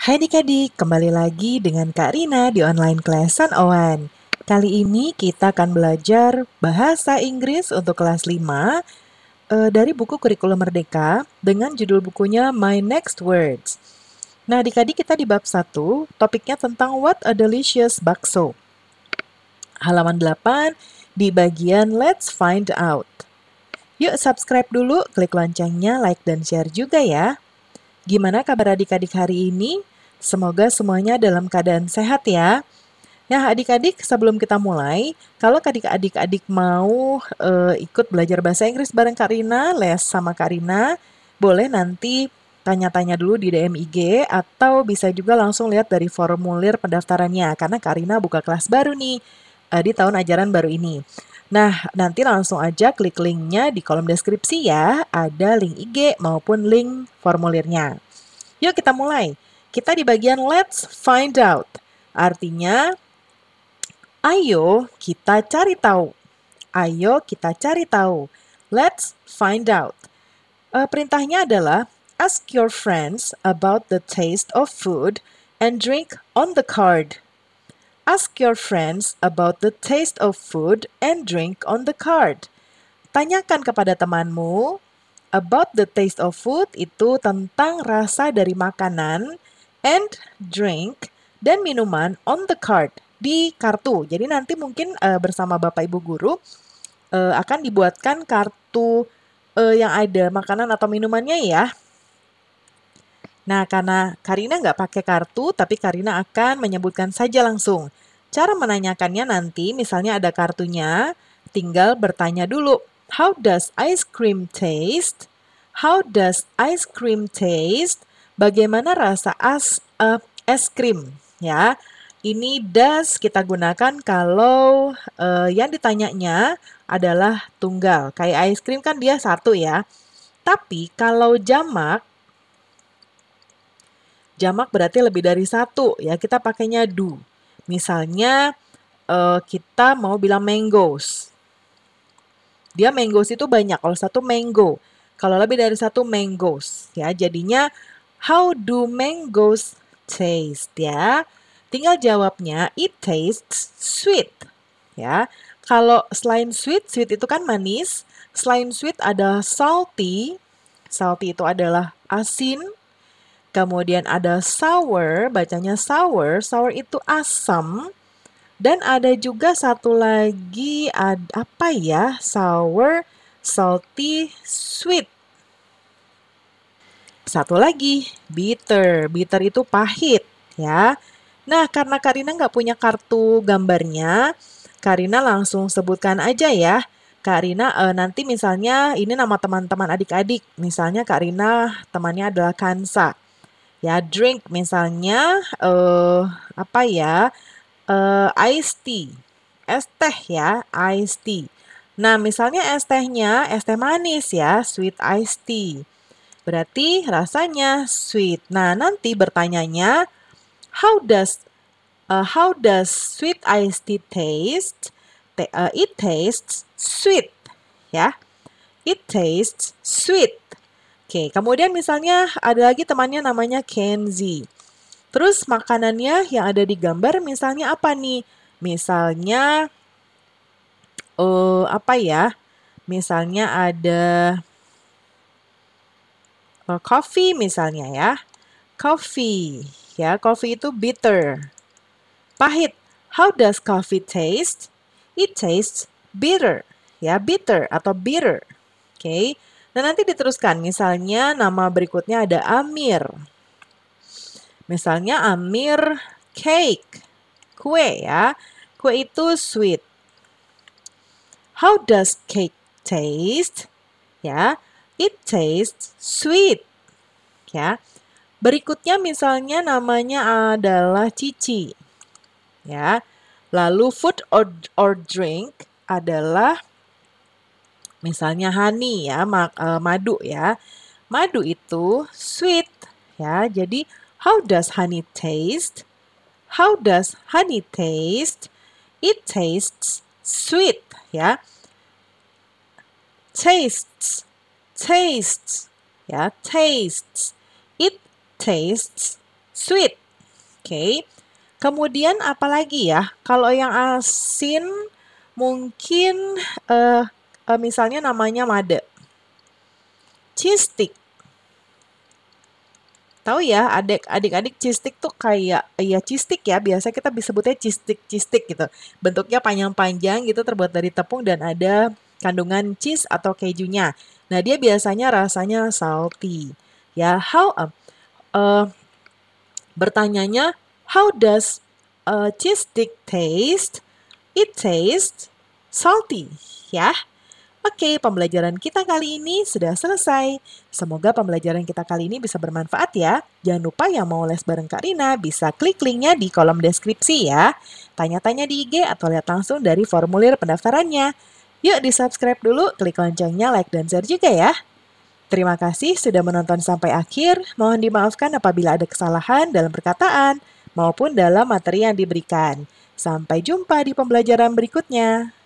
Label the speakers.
Speaker 1: Hai adik-adik, kembali lagi dengan Kak Rina di online kelasan Owen. Kali ini kita akan belajar bahasa Inggris untuk kelas 5 uh, eh, dari buku Kurikulum Merdeka dengan judul bukunya My Next Words. Nah adik-adik kita di bab 1, topiknya tentang What a Delicious Bakso. Halaman 8 di bagian Let's Find Out. Yuk subscribe dulu, klik loncengnya, like dan share juga ya. Gimana kabar adik-adik hari ini? Semoga semuanya dalam keadaan sehat ya. Nah, adik-adik, sebelum kita mulai, kalau adik-adik mau uh, ikut belajar bahasa Inggris bareng Karina, les sama Karina, boleh nanti tanya-tanya dulu di DMIG atau bisa juga langsung lihat dari formulir pendaftarannya karena Karina buka kelas baru nih uh, di tahun ajaran baru ini. Nah, nanti langsung aja klik linknya di kolom deskripsi ya. Ada link IG maupun link formulirnya. Yuk kita mulai. Kita di bagian let's find out. Artinya, ayo kita cari tahu. Ayo kita cari tahu. Let's find out. Uh, perintahnya adalah ask your friends about the taste of food and drink on the card. Ask your friends about the taste of food and drink on the card. Tanyakan kepada temanmu about the taste of food itu tentang rasa dari makanan and drink dan minuman on the card di kartu. Jadi nanti mungkin uh, bersama Bapak Ibu guru uh, akan dibuatkan kartu uh, yang ada makanan atau minumannya ya. Nah, karena Karina nggak pakai kartu, tapi Karina akan menyebutkan saja langsung. Cara menanyakannya nanti, misalnya ada kartunya, tinggal bertanya dulu. How does ice cream taste? How does ice cream taste? Bagaimana rasa as, uh, es krim? Ya, ini does kita gunakan kalau uh, yang ditanyanya adalah tunggal. Kayak ice cream kan dia satu ya. Tapi kalau jamak Jamak berarti lebih dari satu ya. Kita pakainya do. Misalnya uh, kita mau bilang mangoes. Dia mangoes itu banyak. Kalau satu mango, kalau lebih dari satu mangoes ya. Jadinya how do mangoes taste ya? Tinggal jawabnya it tastes sweet ya. Kalau selain sweet, sweet itu kan manis. Selain sweet ada salty. Salty itu adalah asin. Kemudian ada sour, bacanya sour. Sour itu asam. Dan ada juga satu lagi ad, apa ya? Sour, salty, sweet. Satu lagi, bitter. Bitter itu pahit, ya. Nah, karena Karina nggak punya kartu gambarnya, Karina langsung sebutkan aja ya. Karina, Rina eh, nanti misalnya ini nama teman-teman adik-adik. Misalnya Karina temannya adalah Kansa ya drink misalnya uh, apa ya uh, eh, ice tea es teh ya ice tea nah misalnya es tehnya es teh manis ya sweet ice tea berarti rasanya sweet nah nanti bertanya nya how does uh, how does sweet ice tea taste T uh, it tastes sweet ya it tastes sweet Oke, kemudian misalnya ada lagi temannya namanya Kenzi. Terus makanannya yang ada di gambar misalnya apa nih? Misalnya uh, apa ya? Misalnya ada uh, coffee misalnya ya. Coffee ya, coffee itu bitter. Pahit. How does coffee taste? It tastes bitter. Ya, bitter atau bitter. Oke. Okay. Nah, nanti diteruskan. Misalnya nama berikutnya ada Amir. Misalnya Amir cake, kue ya. Kue itu sweet. How does cake taste? Ya, it tastes sweet. Ya. Berikutnya misalnya namanya adalah Cici. Ya. Lalu food or, or drink adalah Misalnya honey ya, eh, madu ya. Madu itu sweet ya. Jadi how does honey taste? How does honey taste? It tastes sweet ya. Tastes, tastes ya, tastes. It tastes sweet. Oke. Okay. Kemudian lagi ya? Kalau yang asin mungkin uh, uh, misalnya namanya made. Cheese stick. Tahu ya, adik, adik-adik cheese stick tuh kayak ya cheese stick ya, biasa kita disebutnya cheese stick, cheese stick gitu. Bentuknya panjang-panjang gitu terbuat dari tepung dan ada kandungan cheese atau kejunya. Nah, dia biasanya rasanya salty. Ya, how uh, uh, bertanyanya how does a cheese stick taste? It tastes salty, ya. Oke, pembelajaran kita kali ini sudah selesai. Semoga pembelajaran kita kali ini bisa bermanfaat ya. Jangan lupa yang mau les bareng Kak Rina bisa klik linknya di kolom deskripsi ya. Tanya-tanya di IG atau lihat langsung dari formulir pendaftarannya. Yuk di-subscribe dulu, klik loncengnya, like, dan share juga ya. Terima kasih sudah menonton sampai akhir. Mohon dimaafkan apabila ada kesalahan dalam perkataan maupun dalam materi yang diberikan. Sampai jumpa di pembelajaran berikutnya.